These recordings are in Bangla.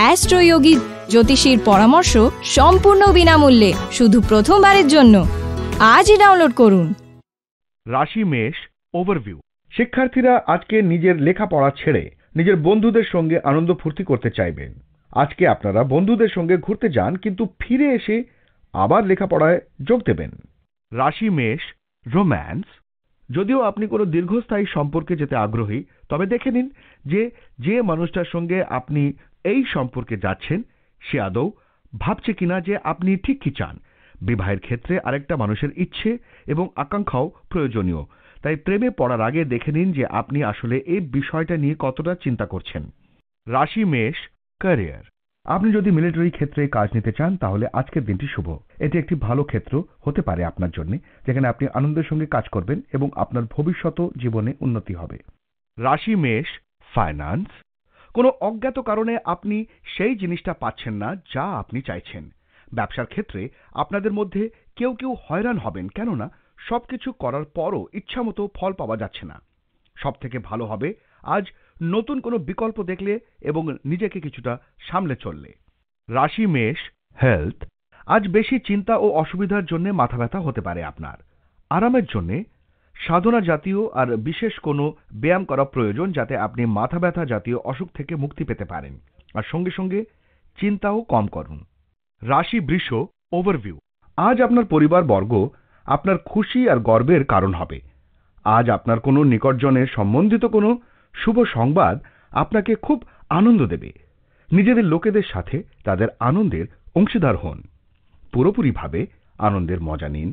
অ্যাস্ট্রোয়োগী জ্যোতিষীর পরামর্শ সম্পূর্ণ বিনামূল্যে শুধু প্রথমবারের জন্য আজই ডাউনলোড করুন রাশি মেষ ওভারভিউ শিক্ষার্থীরা আজকে নিজের লেখাপড়া ছেড়ে নিজের বন্ধুদের সঙ্গে আনন্দ ফুর্তি করতে চাইবেন আজকে আপনারা বন্ধুদের সঙ্গে ঘুরতে যান কিন্তু ফিরে এসে আবার লেখাপড়ায় যোগ দেবেন রাশি মেষ রোম্যান্স যদিও আপনি কোনো দীর্ঘস্থায়ী সম্পর্কে যেতে আগ্রহী তবে দেখে নিন যে যে মানুষটার সঙ্গে আপনি এই সম্পর্কে যাচ্ছেন সে আদৌ ভাবছে কিনা যে আপনি ঠিক কি চান বিবাহের ক্ষেত্রে আরেকটা মানুষের ইচ্ছে এবং আকাঙ্ক্ষাও প্রয়োজনীয় তাই প্রেমে পড়ার আগে দেখে নিন যে আপনি আসলে এই বিষয়টা নিয়ে কতটা চিন্তা করছেন রাশি মেষ ক্যারিয়ার আপনি যদি মিলিটারি ক্ষেত্রে কাজ নিতে চান তাহলে আজকের দিনটি শুভ এটি একটি ভালো ক্ষেত্র হতে পারে আপনার জন্য যেখানে আপনি আনন্দের সঙ্গে কাজ করবেন এবং আপনার ভবিষ্যত জীবনে উন্নতি হবে রাশি মেষ ফাইন্যান্স কোনো অজ্ঞাত কারণে আপনি সেই জিনিসটা পাচ্ছেন না যা আপনি চাইছেন ব্যবসার ক্ষেত্রে আপনাদের মধ্যে কেউ কেউ হয়রান হবেন কেননা সব কিছু করার পরও ইচ্ছামতো ফল পাওয়া যাচ্ছে না সব থেকে ভালো হবে আজ নতুন কোনো বিকল্প দেখলে এবং নিজেকে কিছুটা সামলে চললে রাশি মেষ হেলথ আজ বেশি চিন্তা ও অসুবিধার জন্য মাথা ব্যথা হতে পারে আপনার আরামের জন্যে সাধনা জাতীয় আর বিশেষ কোনো ব্যায়াম করা প্রয়োজন যাতে আপনি মাথা ব্যথা জাতীয় অসুখ থেকে মুক্তি পেতে পারেন আর সঙ্গে সঙ্গে চিন্তাও কম করুন রাশি বৃষ ওভারভিউ আজ আপনার পরিবার বর্গ আপনার খুশি আর গর্বের কারণ হবে আজ আপনার কোনো নিকটজনের সম্বন্ধিত কোনো শুভ সংবাদ আপনাকে খুব আনন্দ দেবে নিজেদের লোকেদের সাথে তাদের আনন্দের অংশীদার হন পুরোপুরিভাবে আনন্দের মজা নিন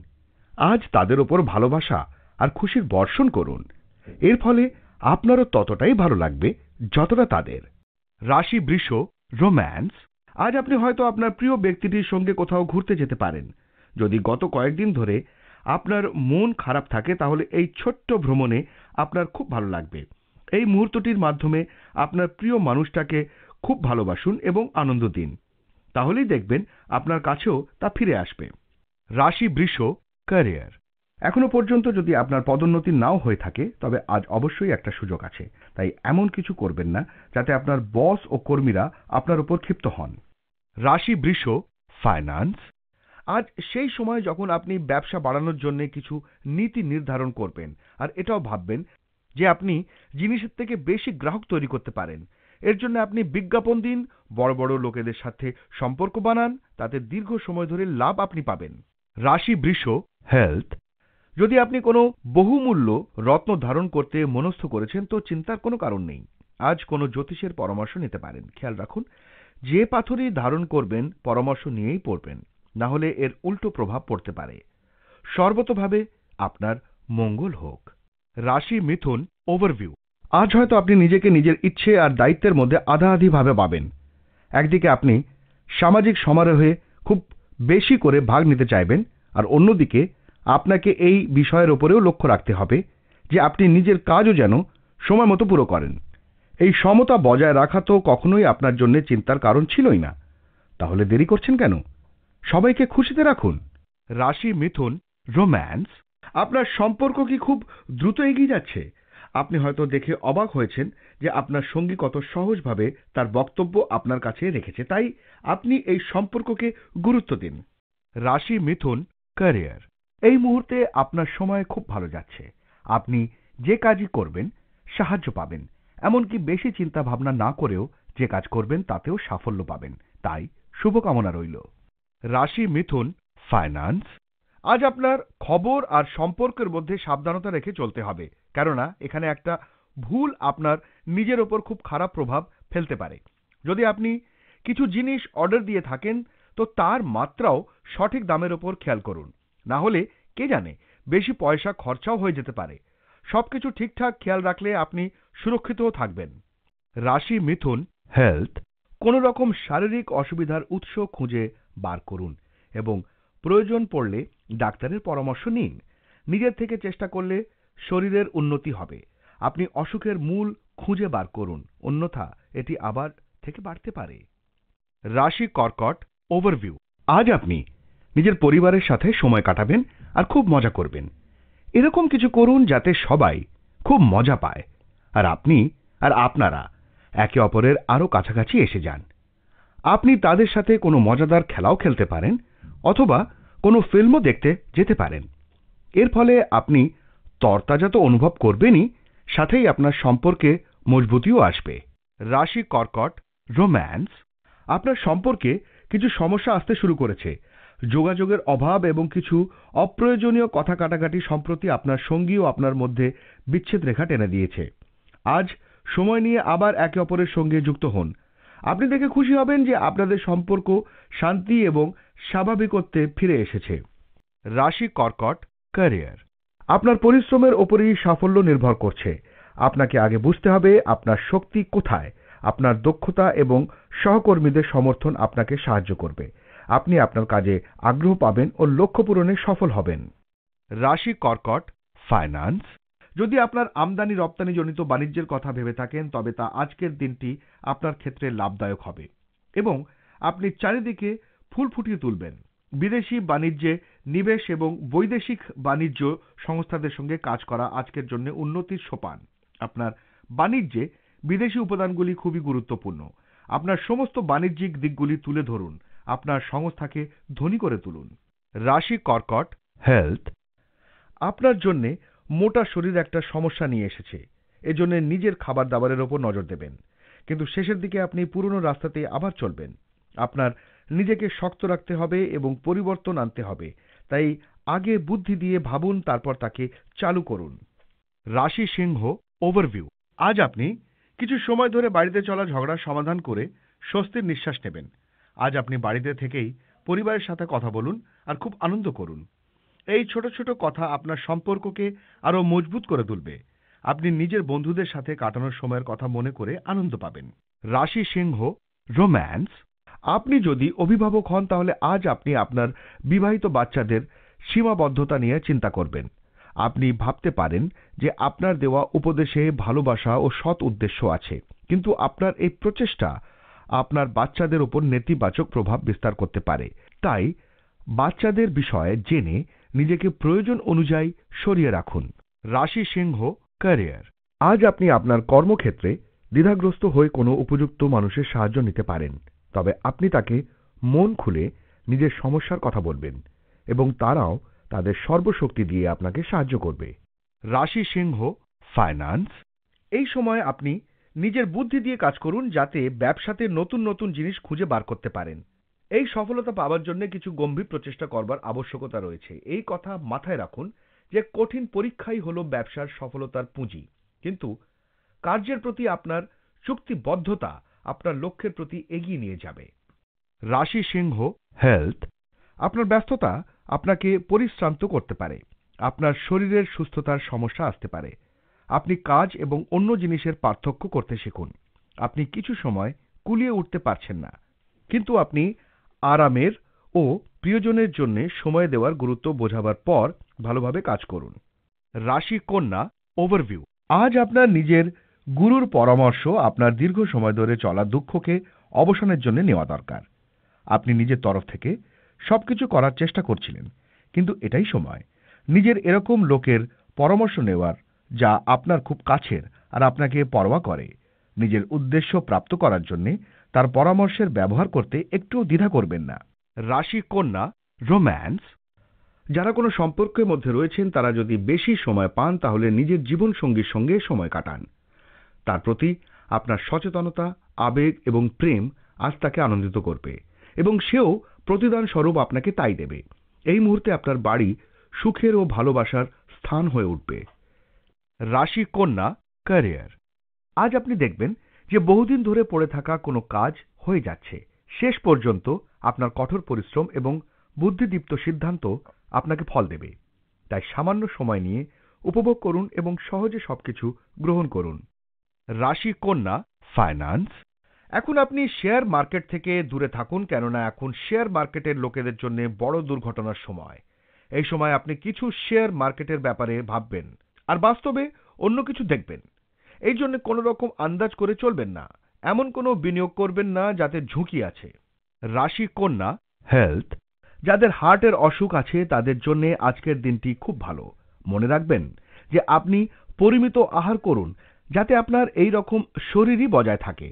আজ তাদের ওপর ভালোবাসা আর খুশির বর্ষণ করুন এর ফলে আপনারও ততটাই ভালো লাগবে যতটা তাদের রাশি বৃষ রোম্যান্স আজ আপনি হয়তো আপনার প্রিয় ব্যক্তিটির সঙ্গে কোথাও ঘুরতে যেতে পারেন যদি গত কয়েকদিন ধরে আপনার মন খারাপ থাকে তাহলে এই ছোট্ট ভ্রমণে আপনার খুব ভালো লাগবে এই মুহূর্তটির মাধ্যমে আপনার প্রিয় মানুষটাকে খুব ভালোবাসুন এবং আনন্দ দিন তাহলেই দেখবেন আপনার কাছেও তা ফিরে আসবে রাশি বৃষ ক্যারিয়ার এখনো পর্যন্ত যদি আপনার পদোন্নতি নাও হয়ে থাকে তবে আজ অবশ্যই একটা সুযোগ আছে তাই এমন কিছু করবেন না যাতে আপনার বস ও কর্মীরা আপনার উপর ক্ষিপ্ত হন রাশি বৃষ ফাইন্যান্স আজ সেই সময় যখন আপনি ব্যবসা বাড়ানোর জন্য কিছু নীতি নির্ধারণ করবেন আর এটাও ভাববেন যে আপনি জিনিসের থেকে বেশি গ্রাহক তৈরি করতে পারেন এর জন্য আপনি বিজ্ঞাপন দিন বড় বড় লোকেদের সাথে সম্পর্ক বানান তাতে দীর্ঘ সময় ধরে লাভ আপনি পাবেন রাশি বৃষ হেলথ যদি আপনি কোনো বহুমূল্য রত্ন ধারণ করতে মনস্থ করেছেন তো চিন্তার কোনো কারণ নেই আজ কোনো জ্যোতিষের পরামর্শ নিতে পারেন খেয়াল রাখুন যে পাথরই ধারণ করবেন পরামর্শ নিয়েই পড়বেন না হলে এর উল্টো প্রভাব পড়তে পারে সর্বতভাবে আপনার মঙ্গল হোক রাশি মিথুন ওভারভিউ আজ হয়তো আপনি নিজেকে নিজের ইচ্ছে আর দায়িত্বের মধ্যে আধাআধিভাবে পাবেন একদিকে আপনি সামাজিক সমারোহে খুব বেশি করে ভাগ নিতে চাইবেন আর অন্যদিকে আপনাকে এই বিষয়ের ওপরেও লক্ষ্য রাখতে হবে যে আপনি নিজের কাজও যেন সময় মতো পুরো করেন এই সমতা বজায় রাখা তো কখনোই আপনার জন্য চিন্তার কারণ ছিলই না তাহলে দেরি করছেন কেন সবাইকে খুশিতে রাখুন রাশি মিথুন রোম্যান্স আপনার সম্পর্ক কি খুব দ্রুত এগিয়ে যাচ্ছে আপনি হয়তো দেখে অবাক হয়েছেন যে আপনার সঙ্গী কত সহজভাবে তার বক্তব্য আপনার কাছে রেখেছে তাই আপনি এই সম্পর্ককে গুরুত্ব দিন রাশি মিথুন ক্যারিয়ার এই মুহূর্তে আপনার সময় খুব ভালো যাচ্ছে আপনি যে কাজই করবেন সাহায্য পাবেন এমনকি বেশি চিন্তা ভাবনা না করেও যে কাজ করবেন তাতেও সাফল্য পাবেন তাই শুভকামনা রইল রাশি মিথুন ফাইন্যান্স আজ আপনার খবর আর সম্পর্কের মধ্যে সাবধানতা রেখে চলতে হবে কেননা এখানে একটা ভুল আপনার নিজের ওপর খুব খারাপ প্রভাব ফেলতে পারে যদি আপনি কিছু জিনিস অর্ডার দিয়ে থাকেন তো তার মাত্রাও সঠিক দামের ওপর খেয়াল করুন না হলে কে জানে বেশি পয়সা খরচাও হয়ে যেতে পারে সবকিছু ঠিকঠাক খেয়াল রাখলে আপনি সুরক্ষিতও থাকবেন রাশি মিথুন হেলথ কোনো রকম শারীরিক অসুবিধার উৎস খুঁজে বার করুন এবং প্রয়োজন পড়লে ডাক্তারের পরামর্শ নিন নিজের থেকে চেষ্টা করলে শরীরের উন্নতি হবে আপনি অসুখের মূল খুঁজে বার করুন অন্যথা এটি আবার থেকে বাড়তে পারে রাশি কর্কট ওভারভিউ আজ আপনি নিজের পরিবারের সাথে সময় কাটাবেন আর খুব মজা করবেন এরকম কিছু করুন যাতে সবাই খুব মজা পায় আর আপনি আর আপনারা একে অপরের আরও কাছাকাছি এসে যান আপনি তাদের সাথে কোনো মজাদার খেলাও খেলতে পারেন অথবা কোনো ফিল্মও দেখতে যেতে পারেন এর ফলে আপনি তরতাজা তো অনুভব করবেনই সাথেই আপনার সম্পর্কে মজবুতিও আসবে রাশি কর্কট রোম্যান্স আপনার সম্পর্কে কিছু সমস্যা আসতে শুরু করেছে যোগাযোগের অভাব এবং কিছু অপ্রয়োজনীয় কথা কাটাকাটি সম্প্রতি আপনার সঙ্গী ও আপনার মধ্যে বিচ্ছেদ রেখা টেনে দিয়েছে আজ সময় নিয়ে আবার একে অপরের সঙ্গে যুক্ত হন আপনি দেখে খুশি হবেন যে আপনাদের সম্পর্ক শান্তি এবং স্বাভাবিকত্বে ফিরে এসেছে রাশি কর্কট ক্যারিয়ার আপনার পরিশ্রমের ওপরই সাফল্য নির্ভর করছে আপনাকে আগে বুঝতে হবে আপনার শক্তি কোথায় আপনার দক্ষতা এবং সহকর্মীদের সমর্থন আপনাকে সাহায্য করবে আপনি আপনার কাজে আগ্রহ পাবেন ও লক্ষ্য পূরণে সফল হবেন রাশি কর্কট ফাইন্যান্স যদি আপনার আমদানি রপ্তানিজনিত বাণিজ্যের কথা ভেবে থাকেন তবে তা আজকের দিনটি আপনার ক্ষেত্রে লাভদায়ক হবে এবং আপনি চারিদিকে ফুল ফুটিয়ে তুলবেন বিদেশি বাণিজ্যে নিবেশ এবং বৈদেশিক বাণিজ্য সংস্থাদের সঙ্গে কাজ করা আজকের জন্য উন্নতির সোপান আপনার বাণিজ্যে বিদেশি উপাদানগুলি খুবই গুরুত্বপূর্ণ আপনার সমস্ত বাণিজ্যিক দিকগুলি তুলে ধরুন আপনার সংস্থাকে ধনী করে তুলুন রাশি কর্কট হেলথ আপনার জন্যে মোটা শরীর একটা সমস্যা নিয়ে এসেছে এজন্য নিজের খাবার দাবারের ওপর নজর দেবেন কিন্তু শেষের দিকে আপনি পুরনো রাস্তাতে আবার চলবেন আপনার নিজেকে শক্ত রাখতে হবে এবং পরিবর্তন আনতে হবে তাই আগে বুদ্ধি দিয়ে ভাবুন তারপর তাকে চালু করুন রাশি সিংহ ওভারভিউ আজ আপনি কিছু সময় ধরে বাড়িতে চলা ঝগড়ার সমাধান করে স্বস্তির নিঃশ্বাস নেবেন আজ আপনি বাড়িতে থেকেই পরিবারের সাথে কথা বলুন আর খুব আনন্দ করুন এই ছোট ছোট কথা আপনার সম্পর্ককে আরও মজবুত করে তুলবে আপনি নিজের বন্ধুদের সাথে কাটানোর সময়ের কথা মনে করে আনন্দ পাবেন রাশি সিংহ রোম্যান্স আপনি যদি অভিভাবক হন তাহলে আজ আপনি আপনার বিবাহিত বাচ্চাদের সীমাবদ্ধতা নিয়ে চিন্তা করবেন আপনি ভাবতে পারেন যে আপনার দেওয়া উপদেশে ভালোবাসা ও সৎ উদ্দেশ্য আছে কিন্তু আপনার এই প্রচেষ্টা আপনার বাচ্চাদের উপর নেতিবাচক প্রভাব বিস্তার করতে পারে তাই বাচ্চাদের বিষয়ে জেনে নিজেকে প্রয়োজন অনুযায়ী সরিয়ে রাখুন রাশি সিংহ ক্যারিয়ার আজ আপনি আপনার কর্মক্ষেত্রে দ্বিধাগ্রস্ত হয়ে কোনো উপযুক্ত মানুষের সাহায্য নিতে পারেন তবে আপনি তাকে মন খুলে নিজের সমস্যার কথা বলবেন এবং তারাও তাদের সর্বশক্তি দিয়ে আপনাকে সাহায্য করবে রাশি সিংহ ফাইন্যান্স এই সময় আপনি নিজের বুদ্ধি দিয়ে কাজ করুন যাতে ব্যবসাতে নতুন নতুন জিনিস খুঁজে বার করতে পারেন এই সফলতা পাওয়ার জন্য কিছু গম্ভীর প্রচেষ্টা করবার আবশ্যকতা রয়েছে এই কথা মাথায় রাখুন যে কঠিন পরীক্ষাই হল ব্যবসার সফলতার পুঁজি কিন্তু কার্যের প্রতি আপনার চুক্তিবদ্ধতা আপনার লক্ষ্যের প্রতি এগিয়ে নিয়ে যাবে রাশি সিংহ হেলথ আপনার ব্যস্ততা আপনাকে পরিশ্রান্ত করতে পারে আপনার শরীরের সুস্থতার সমস্যা আসতে পারে আপনি কাজ এবং অন্য জিনিসের পার্থক্য করতে শিখুন আপনি কিছু সময় কুলিয়ে উঠতে পারছেন না কিন্তু আপনি আরামের ও প্রিয়জনের জন্য সময় দেওয়ার গুরুত্ব বোঝাবার পর ভালোভাবে কাজ করুন রাশি কন্যা ওভারভিউ আজ আপনার নিজের গুরুর পরামর্শ আপনার দীর্ঘ সময় ধরে চলা দুঃখকে অবসানের জন্য নেওয়া দরকার আপনি নিজের তরফ থেকে সবকিছু করার চেষ্টা করছিলেন কিন্তু এটাই সময় নিজের এরকম লোকের পরামর্শ নেওয়ার যা আপনার খুব কাছের আর আপনাকে পরোয়া করে নিজের উদ্দেশ্য প্রাপ্ত করার জন্য তার পরামর্শের ব্যবহার করতে একটুও দ্বিধা করবেন না রাশি কন্যা রোম্যান্স যারা কোনো সম্পর্কের মধ্যে রয়েছেন তারা যদি বেশি সময় পান তাহলে নিজের জীবন সঙ্গীর সঙ্গে সময় কাটান তার প্রতি আপনার সচেতনতা আবেগ এবং প্রেম আজ তাকে আনন্দিত করবে এবং সেও প্রতিদান স্বরূপ আপনাকে তাই দেবে এই মুহূর্তে আপনার বাড়ি সুখের ও ভালোবাসার স্থান হয়ে উঠবে রাশি কন্যা ক্যারিয়ার আজ আপনি দেখবেন যে বহুদিন ধরে পড়ে থাকা কোনো কাজ হয়ে যাচ্ছে শেষ পর্যন্ত আপনার কঠোর পরিশ্রম এবং বুদ্ধিদীপ্ত সিদ্ধান্ত আপনাকে ফল দেবে তাই সামান্য সময় নিয়ে উপভোগ করুন এবং সহজে সবকিছু গ্রহণ করুন রাশি কন্যা ফাইন্যান্স এখন আপনি শেয়ার মার্কেট থেকে দূরে থাকুন কেননা এখন শেয়ার মার্কেটের লোকেদের জন্য বড় দুর্ঘটনার সময় এই সময় আপনি কিছু শেয়ার মার্কেটের ব্যাপারে ভাববেন আর বাস্তবে অন্য কিছু দেখবেন এই জন্য কোনো রকম আন্দাজ করে চলবেন না এমন কোনো বিনিয়োগ করবেন না যাতে ঝুঁকি আছে রাশি কন্যা হেলথ যাদের হার্টের অসুখ আছে তাদের জন্য আজকের দিনটি খুব ভালো মনে রাখবেন যে আপনি পরিমিত আহার করুন যাতে আপনার এই রকম শরীরই বজায় থাকে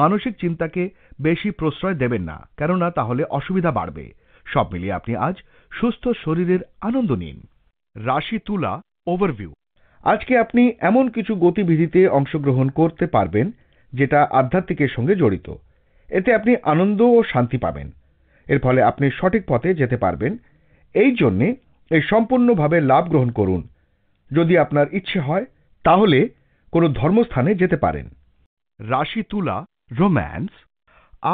মানসিক চিন্তাকে বেশি প্রশ্রয় দেবেন না কেননা তাহলে অসুবিধা বাড়বে সব মিলিয়ে আপনি আজ সুস্থ শরীরের আনন্দ নিন রাশি তুলা ওভারভিউ আজকে আপনি এমন কিছু গতিবিধিতে অংশগ্রহণ করতে পারবেন যেটা আধ্যাত্মিকের সঙ্গে জড়িত এতে আপনি আনন্দ ও শান্তি পাবেন এর ফলে আপনি সঠিক পথে যেতে পারবেন এই জন্যে এই সম্পূর্ণভাবে লাভ গ্রহণ করুন যদি আপনার ইচ্ছে হয় তাহলে কোনো ধর্মস্থানে যেতে পারেন রাশি তুলা রোম্যান্স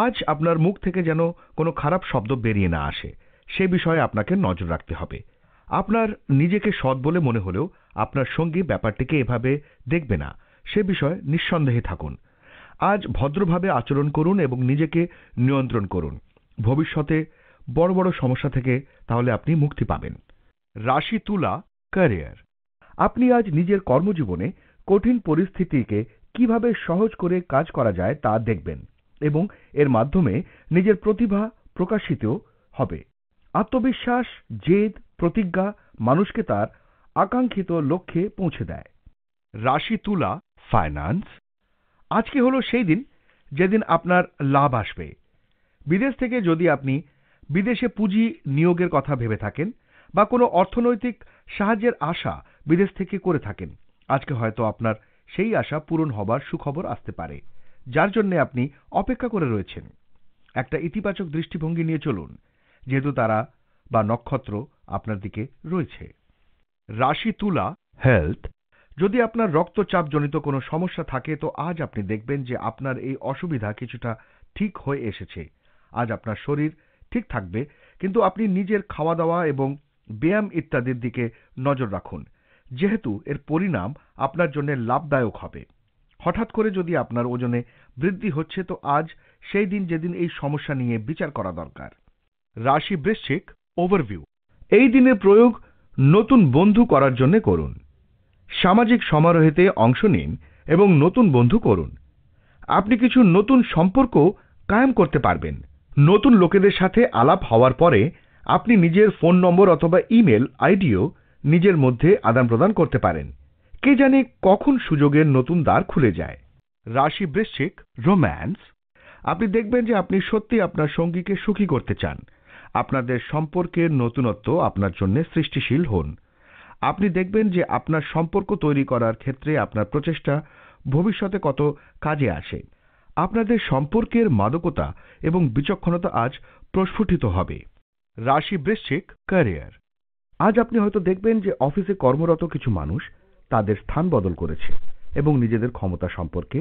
আজ আপনার মুখ থেকে যেন কোনো খারাপ শব্দ বেরিয়ে না আসে সে বিষয়ে আপনাকে নজর রাখতে হবে আপনার নিজেকে সৎ বলে মনে হলেও আপনার সঙ্গী ব্যাপারটিকে এভাবে দেখবে না সে বিষয়ে নিঃসন্দেহে থাকুন আজ ভদ্রভাবে আচরণ করুন এবং নিজেকে নিয়ন্ত্রণ করুন ভবিষ্যতে বড় বড় সমস্যা থেকে তাহলে আপনি মুক্তি পাবেন রাশি তুলা ক্যারিয়ার আপনি আজ নিজের কর্মজীবনে কঠিন পরিস্থিতিকে কিভাবে সহজ করে কাজ করা যায় তা দেখবেন এবং এর মাধ্যমে নিজের প্রতিভা প্রকাশিত হবে আত্মবিশ্বাস জেদ প্রতিজ্ঞা মানুষকে তার আকাঙ্ক্ষিত লক্ষ্যে পৌঁছে দেয় রাশি তুলা ফাইন্যান্স আজকে হলো সেই দিন যেদিন আপনার লাভ আসবে বিদেশ থেকে যদি আপনি বিদেশে পুঁজি নিয়োগের কথা ভেবে থাকেন বা কোনো অর্থনৈতিক সাহায্যের আশা বিদেশ থেকে করে থাকেন আজকে হয়তো আপনার সেই আশা পূরণ হবার সুখবর আসতে পারে যার জন্য আপনি অপেক্ষা করে রয়েছেন একটা ইতিবাচক দৃষ্টিভঙ্গি নিয়ে চলুন যেহেতু তারা বা নক্ষত্র আপনার দিকে রয়েছে রাশি তুলা হেলথ যদি আপনার রক্তচাপজনিত কোনো সমস্যা থাকে তো আজ আপনি দেখবেন যে আপনার এই অসুবিধা কিছুটা ঠিক হয়ে এসেছে আজ আপনার শরীর ঠিক থাকবে কিন্তু আপনি নিজের খাওয়া দাওয়া এবং ব্যায়াম ইত্যাদির দিকে নজর রাখুন যেহেতু এর পরিণাম আপনার জন্য লাভদায়ক হবে হঠাৎ করে যদি আপনার ওজনে বৃদ্ধি হচ্ছে তো আজ সেই দিন যেদিন এই সমস্যা নিয়ে বিচার করা দরকার রাশি বৃশ্চিক ওভারভিউ এই দিনের প্রয়োগ নতুন বন্ধু করার জন্য করুন সামাজিক সমারোহেতে অংশ নিন এবং নতুন বন্ধু করুন আপনি কিছু নতুন সম্পর্ক কায়েম করতে পারবেন নতুন লোকেদের সাথে আলাপ হওয়ার পরে আপনি নিজের ফোন নম্বর অথবা ইমেল আইডিও নিজের মধ্যে আদান প্রদান করতে পারেন কে জানে কখন সুযোগের নতুন দ্বার খুলে যায় রাশি বৃশ্চিক রোম্যান্স আপনি দেখবেন যে আপনি সত্যি আপনার সঙ্গীকে সুখী করতে চান আপনাদের সম্পর্কের নতুনত্ব আপনার জন্য সৃষ্টিশীল হন আপনি দেখবেন যে আপনার সম্পর্ক তৈরি করার ক্ষেত্রে আপনার প্রচেষ্টা ভবিষ্যতে কত কাজে আসে আপনাদের সম্পর্কের মাদকতা এবং বিচক্ষণতা আজ প্রস্ফুটিত হবে রাশি বৃশ্চিক ক্যারিয়ার আজ আপনি হয়তো দেখবেন যে অফিসে কর্মরত কিছু মানুষ তাদের স্থান বদল করেছে এবং নিজেদের ক্ষমতা সম্পর্কে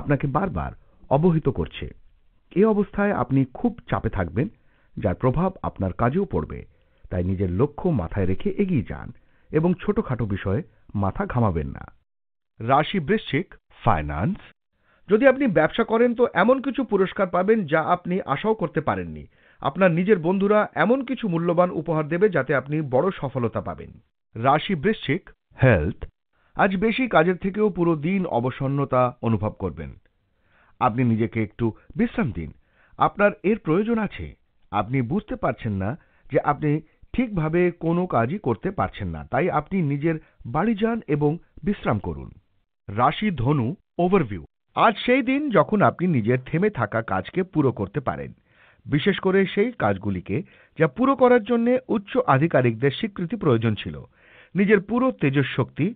আপনাকে বারবার অবহিত করছে এ অবস্থায় আপনি খুব চাপে থাকবেন যার প্রভাব আপনার কাজেও পড়বে তাই নিজের লক্ষ্য মাথায় রেখে এগিয়ে যান এবং ছোটখাটো বিষয়ে মাথা ঘামাবেন না রাশি বৃশ্চিক ফাইন্যান্স যদি আপনি ব্যবসা করেন তো এমন কিছু পুরস্কার পাবেন যা আপনি আশাও করতে পারেননি আপনার নিজের বন্ধুরা এমন কিছু মূল্যবান উপহার দেবে যাতে আপনি বড় সফলতা পাবেন রাশি বৃশ্চিক হেলথ আজ বেশি কাজের থেকেও পুরো দিন অবসন্নতা অনুভব করবেন আপনি নিজেকে একটু বিশ্রাম দিন আপনার এর প্রয়োজন আছে আপনি বুঝতে পারছেন না যে আপনি ঠিকভাবে কোনো কাজই করতে পারছেন না তাই আপনি নিজের বাড়ি যান এবং বিশ্রাম করুন রাশি ধনু ওভারভিউ আজ সেই দিন যখন আপনি নিজের থেমে থাকা কাজকে পুরো করতে পারেন বিশেষ করে সেই কাজগুলিকে যা পুরো করার জন্য উচ্চ আধিকারিকদের স্বীকৃতি প্রয়োজন ছিল নিজের পুরো তেজস্বক্তি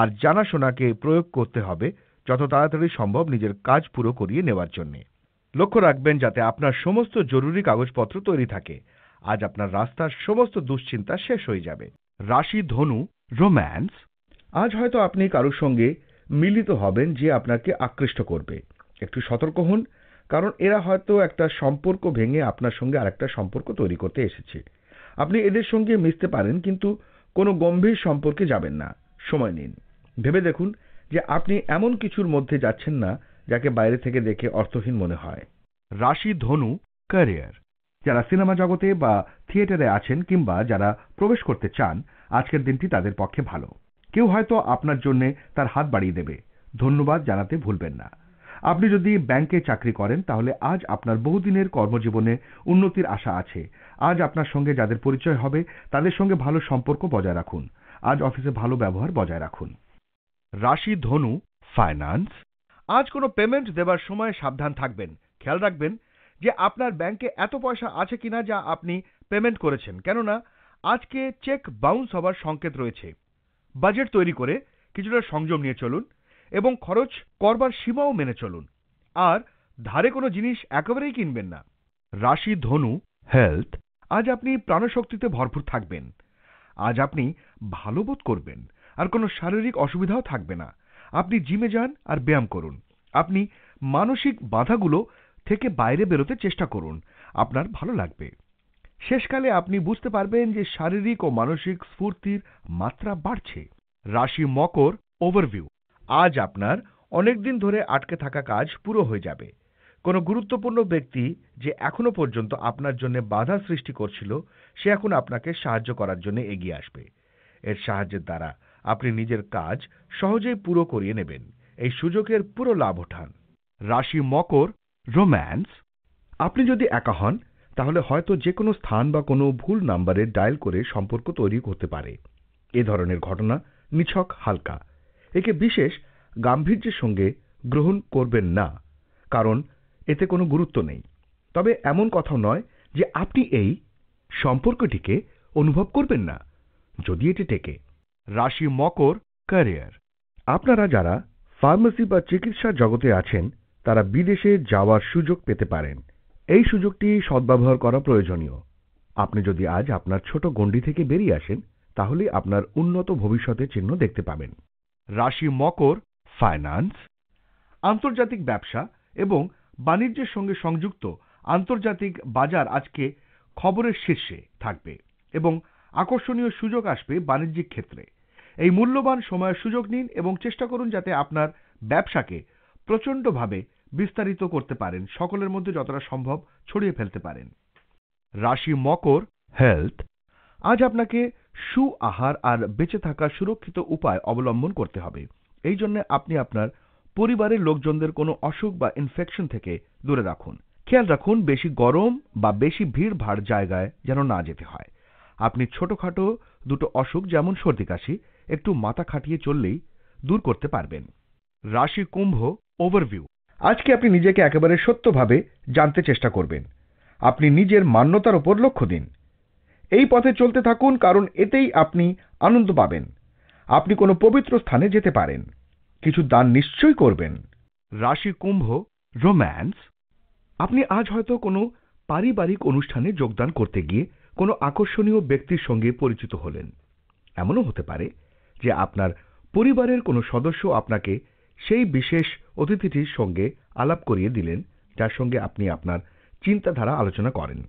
আর জানাশোনাকে প্রয়োগ করতে হবে যত তাড়াতাড়ি সম্ভব নিজের কাজ পুরো করিয়ে নেওয়ার জন্যে লক্ষ্য রাখবেন যাতে আপনার সমস্ত জরুরি কাগজপত্র তৈরি থাকে আজ আপনার রাস্তার সমস্ত দুশ্চিন্তা শেষ হয়ে যাবে রাশি ধনু রোম্যান্স আজ হয়তো আপনি কারোর সঙ্গে মিলিত হবেন যে আপনাকে আকৃষ্ট করবে একটু সতর্ক হন কারণ এরা হয়তো একটা সম্পর্ক ভেঙে আপনার সঙ্গে আরেকটা সম্পর্ক তৈরি করতে এসেছে আপনি এদের সঙ্গে মিশতে পারেন কিন্তু কোনো গম্ভীর সম্পর্কে যাবেন না সময় নিন ভেবে দেখুন যে আপনি এমন কিছুর মধ্যে যাচ্ছেন না যাকে বাইরে থেকে দেখে অর্থহীন মনে হয় রাশি ধনু ক্যারিয়ার যারা সিনেমা জগতে বা থিয়েটারে আছেন কিংবা যারা প্রবেশ করতে চান আজকের দিনটি তাদের পক্ষে ভালো কেউ হয়তো আপনার জন্য তার হাত বাড়িয়ে দেবে ধন্যবাদ জানাতে ভুলবেন না আপনি যদি ব্যাংকে চাকরি করেন তাহলে আজ আপনার বহুদিনের কর্মজীবনে উন্নতির আশা আছে আজ আপনার সঙ্গে যাদের পরিচয় হবে তাদের সঙ্গে ভালো সম্পর্ক বজায় রাখুন আজ অফিসে ভালো ব্যবহার বজায় রাখুন রাশি ধনু ফাইন্যান্স আজ কোনো পেমেন্ট দেবার সময় সাবধান থাকবেন খেয়াল রাখবেন যে আপনার ব্যাংকে এত পয়সা আছে কিনা যা আপনি পেমেন্ট করেছেন কেননা আজকে চেক বাউন্স হবার সংকেত রয়েছে বাজেট তৈরি করে কিছুটা সংযম নিয়ে চলুন এবং খরচ করবার সীমাও মেনে চলুন আর ধারে কোনো জিনিস একেবারেই কিনবেন না রাশি ধনু হেলথ আজ আপনি প্রাণশক্তিতে ভরপুর থাকবেন আজ আপনি ভালো বোধ করবেন আর কোনো শারীরিক অসুবিধাও থাকবে না আপনি জিমে যান আর ব্যায়াম করুন আপনি মানসিক বাধাগুলো থেকে বাইরে বেরোতে চেষ্টা করুন আপনার ভালো লাগবে শেষকালে আপনি বুঝতে পারবেন যে শারীরিক ও মানসিক স্ফূর্তির মাত্রা বাড়ছে রাশি মকর ওভারভিউ আজ আপনার অনেকদিন ধরে আটকে থাকা কাজ পুরো হয়ে যাবে কোনো গুরুত্বপূর্ণ ব্যক্তি যে এখনো পর্যন্ত আপনার জন্য বাধা সৃষ্টি করছিল সে এখন আপনাকে সাহায্য করার জন্য এগিয়ে আসবে এর সাহায্যের দ্বারা আপনি নিজের কাজ সহজেই পুরো করিয়ে নেবেন এই সুযোগের পুরো লাভ ওঠান রাশি মকর রোম্যান্স আপনি যদি একা হন তাহলে হয়তো যে কোনো স্থান বা কোনো ভুল নাম্বারে ডায়াল করে সম্পর্ক তৈরি করতে পারে এ ধরনের ঘটনা নিছক হালকা একে বিশেষ গাম্ভীর্যের সঙ্গে গ্রহণ করবেন না কারণ এতে কোনো গুরুত্ব নেই তবে এমন কথা নয় যে আপনি এই সম্পর্কটিকে অনুভব করবেন না যদি এটি টেকে রাশি মকর ক্যারিয়ার আপনারা যারা ফার্মেসি বা চিকিৎসা জগতে আছেন তারা বিদেশে যাওয়ার সুযোগ পেতে পারেন এই সুযোগটি সদ্ব্যবহার করা প্রয়োজনীয় আপনি যদি আজ আপনার ছোট গণ্ডি থেকে বেরিয়ে আসেন তাহলে আপনার উন্নত ভবিষ্যতের চিহ্ন দেখতে পাবেন রাশি মকর ফাইন্যান্স আন্তর্জাতিক ব্যবসা এবং বাণিজ্যের সঙ্গে সংযুক্ত আন্তর্জাতিক বাজার আজকে খবরের শীর্ষে থাকবে এবং আকর্ষণীয় সুযোগ আসবে বাণিজ্যিক ক্ষেত্রে এই মূল্যবান সময়ের সুযোগ নিন এবং চেষ্টা করুন যাতে আপনার ব্যবসাকে প্রচণ্ডভাবে বিস্তারিত করতে পারেন সকলের মধ্যে যতটা সম্ভব ছড়িয়ে ফেলতে পারেন রাশি মকর হেলথ আজ আপনাকে সু আহার আর বেঁচে থাকার সুরক্ষিত উপায় অবলম্বন করতে হবে এই জন্য আপনি আপনার পরিবারের লোকজনদের কোনো অসুখ বা ইনফেকশন থেকে দূরে রাখুন খেয়াল রাখুন বেশি গরম বা বেশি ভিড় ভাড় জায়গায় যেন না যেতে হয় আপনি ছোটখাটো দুটো অসুখ যেমন সর্দি কাশি একটু মাথা খাটিয়ে চললেই দূর করতে পারবেন রাশি কুম্ভ ওভারভিউ আজকে আপনি নিজেকে একেবারে সত্যভাবে জানতে চেষ্টা করবেন আপনি নিজের মান্যতার ওপর লক্ষ্য দিন এই পথে চলতে থাকুন কারণ এতেই আপনি আনন্দ পাবেন আপনি কোনো পবিত্র স্থানে যেতে পারেন কিছু দান নিশ্চয়ই করবেন রাশি কুম্ভ রোম্যান্স আপনি আজ হয়তো কোনো পারিবারিক অনুষ্ঠানে যোগদান করতে গিয়ে কোনো আকর্ষণীয় ব্যক্তির সঙ্গে পরিচিত হলেন এমনও হতে পারে যে আপনার পরিবারের কোনো সদস্য আপনাকে সেই বিশেষ অতিথিটির সঙ্গে আলাপ করিয়ে দিলেন যার সঙ্গে আপনি আপনার চিন্তাধারা আলোচনা করেন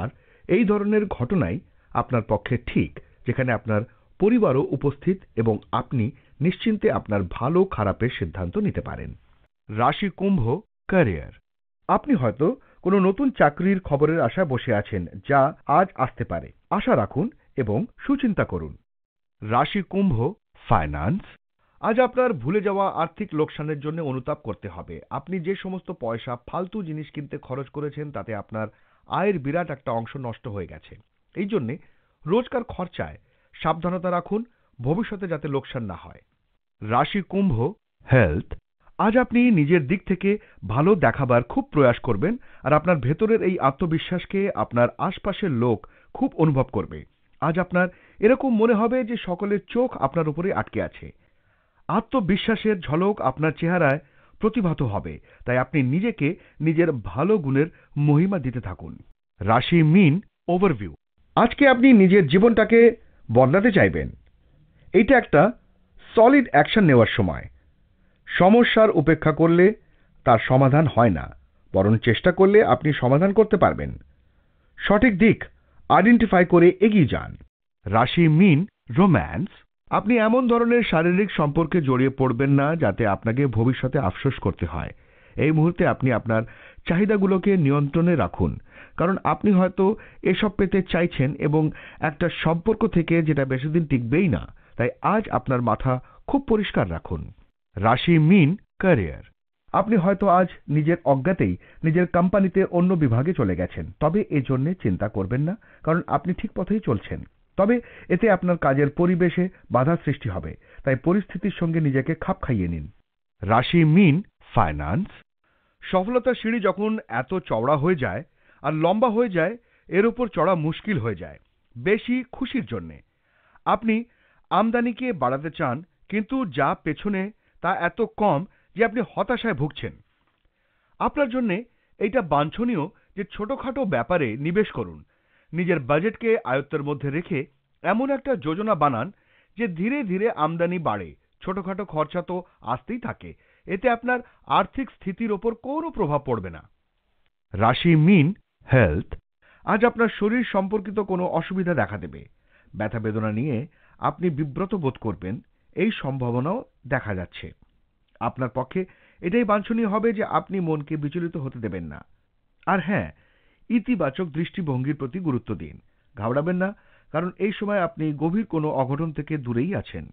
আর এই ধরনের ঘটনাই আপনার পক্ষে ঠিক যেখানে আপনার পরিবারও উপস্থিত এবং আপনি নিশ্চিন্তে আপনার ভালো খারাপের সিদ্ধান্ত নিতে পারেন রাশি কুম্ভ ক্যারিয়ার আপনি হয়তো কোনো নতুন চাকরির খবরের আশায় বসে আছেন যা আজ আসতে পারে আশা রাখুন এবং সুচিন্তা করুন রাশি কুম্ভ ফাইন্যান্স আজ আপনার ভুলে যাওয়া আর্থিক লোকসানের জন্য অনুতাপ করতে হবে আপনি যে সমস্ত পয়সা ফালতু জিনিস কিনতে খরচ করেছেন তাতে আপনার আয়ের বিরাট একটা অংশ নষ্ট হয়ে গেছে এই জন্যে রোজকার খরচায় সাবধানতা রাখুন ভবিষ্যতে যাতে লোকসান না হয় রাশি কুম্ভ হেলথ আজ আপনি নিজের দিক থেকে ভালো দেখাবার খুব প্রয়াস করবেন আর আপনার ভেতরের এই আত্মবিশ্বাসকে আপনার আশপাশের লোক খুব অনুভব করবে আজ আপনার এরকম মনে হবে যে সকলের চোখ আপনার উপরে আটকে আছে আত্মবিশ্বাসের ঝলক আপনার চেহারায় প্রতিভাত হবে তাই আপনি নিজেকে নিজের ভালো গুণের মহিমা দিতে থাকুন রাশি মিন ওভারভিউ আজকে আপনি নিজের জীবনটাকে বদলাতে চাইবেন এটা একটা সলিড অ্যাকশন নেওয়ার সময় সমস্যার উপেক্ষা করলে তার সমাধান হয় না বরং চেষ্টা করলে আপনি সমাধান করতে পারবেন সঠিক দিক আইডেন্টিফাই করে এগিয়ে যান রাশি মিন রোম্যান্স আপনি এমন ধরনের শারীরিক সম্পর্কে জড়িয়ে পড়বেন না যাতে আপনাকে ভবিষ্যতে আফসোস করতে হয় এই মুহূর্তে আপনি আপনার চাহিদাগুলোকে নিয়ন্ত্রণে রাখুন কারণ আপনি হয়তো এসব পেতে চাইছেন এবং একটা সম্পর্ক থেকে যেটা বেশিদিন টিকবেই না তাই আজ আপনার মাথা খুব পরিষ্কার রাখুন রাশি মিন ক্যারিয়ার আপনি হয়তো আজ নিজের অজ্ঞাতেই নিজের কোম্পানিতে অন্য বিভাগে চলে গেছেন তবে এজন্যে চিন্তা করবেন না কারণ আপনি ঠিক পথেই চলছেন তবে এতে আপনার কাজের পরিবেশে বাধা সৃষ্টি হবে তাই পরিস্থিতির সঙ্গে নিজেকে খাপ খাইয়ে নিন রাশি মিন ফাইন্যান্স সফলতার সিঁড়ি যখন এত চওড়া হয়ে যায় আর লম্বা হয়ে যায় এর উপর চড়া মুশকিল হয়ে যায় বেশি খুশির জন্যে আপনি আমদানিকে বাড়াতে চান কিন্তু যা পেছনে তা এত কম যে আপনি হতাশায় ভুগছেন আপনার জন্য এইটা বাঞ্ছনীয় যে ছোটখাটো ব্যাপারে নিবেশ করুন নিজের বাজেটকে আয়ত্তের মধ্যে রেখে এমন একটা যোজনা বানান যে ধীরে ধীরে আমদানি বাড়ে ছোটখাটো খরচা তো আসতেই থাকে এতে আপনার আর্থিক স্থিতির ওপর কোনো প্রভাব পড়বে না রাশি মিন হেলথ আজ আপনার শরীর সম্পর্কিত কোনো অসুবিধা দেখা দেবে ব্যথা বেদনা নিয়ে আপনি বিব্রত বোধ করবেন এই সম্ভাবনাও দেখা যাচ্ছে আপনার পক্ষে এটাই বাঞ্ছনীয় হবে যে আপনি মনকে বিচলিত হতে দেবেন না আর হ্যাঁ ইতিবাচক দৃষ্টিভঙ্গির প্রতি গুরুত্ব দিন ঘাবড়াবেন না কারণ এই সময় আপনি গভীর কোনো অঘটন থেকে দূরেই আছেন